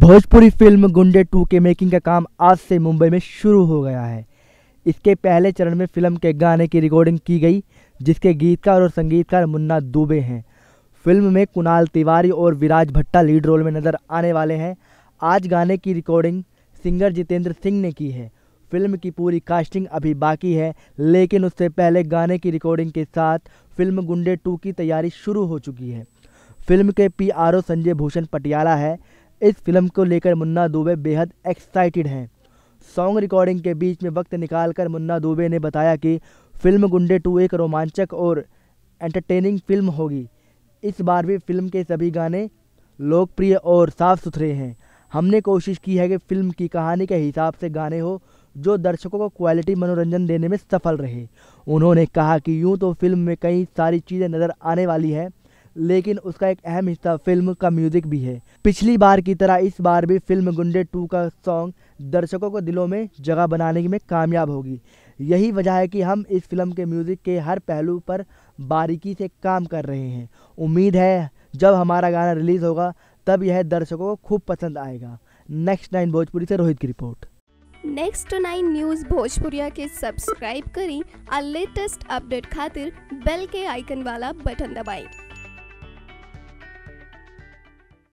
Bhojpuri film Gunde two के making का काम आज से मुंबई में शुरू हो गया है इसके पहले चरण में फिल्म के गाने की रिकॉर्डिंग की गई जिसके गीतकार और संगीतकार मुन्ना दुबे हैं फिल्म में कुणाल तिवारी और विराज भट्टा लीड रोल में नज़र आने वाले हैं आज गाने की रिकॉर्डिंग सिंगर जितेंद्र सिंह ने की है फिल्म की पूरी कास्टिंग अभी बाकी है लेकिन उससे पहले गाने की रिकॉर्डिंग के साथ फिल्म गुंडे टू की तैयारी शुरू हो चुकी है फिल्म के पी संजय भूषण पटियाला है इस फिल्म को लेकर मुन्ना दुबे बेहद एक्साइटेड हैं सॉन्ग रिकॉर्डिंग के बीच में वक्त निकालकर मुन्ना दुबे ने बताया कि फिल्म गुंडे टू एक रोमांचक और एंटरटेनिंग फिल्म होगी इस बार भी फिल्म के सभी गाने लोकप्रिय और साफ सुथरे हैं हमने कोशिश की है कि फिल्म की कहानी के हिसाब से गाने हो जो दर्शकों को क्वालिटी मनोरंजन देने में सफल रहे उन्होंने कहा कि यूं तो फिल्म में कई सारी चीज़ें नज़र आने वाली हैं लेकिन उसका एक अहम हिस्सा फिल्म का म्यूजिक भी है पिछली बार की तरह इस बार भी फिल्म गुंडे टू का सॉन्ग दर्शकों को दिलों में जगह बनाने में कामयाब होगी यही वजह है कि हम इस फिल्म के म्यूज़िक के हर पहलू पर बारीकी से काम कर रहे हैं उम्मीद है जब हमारा गाना रिलीज़ होगा तब यह दर्शकों को खूब पसंद आएगा नेक्स्ट नाइन भोजपुरी से रोहित की report next nine news Bhojpuriya के सब्सक्राइब करें और लेटेस्ट अपडेट खातिर बेल के आइकन वाला बटन दबाएं।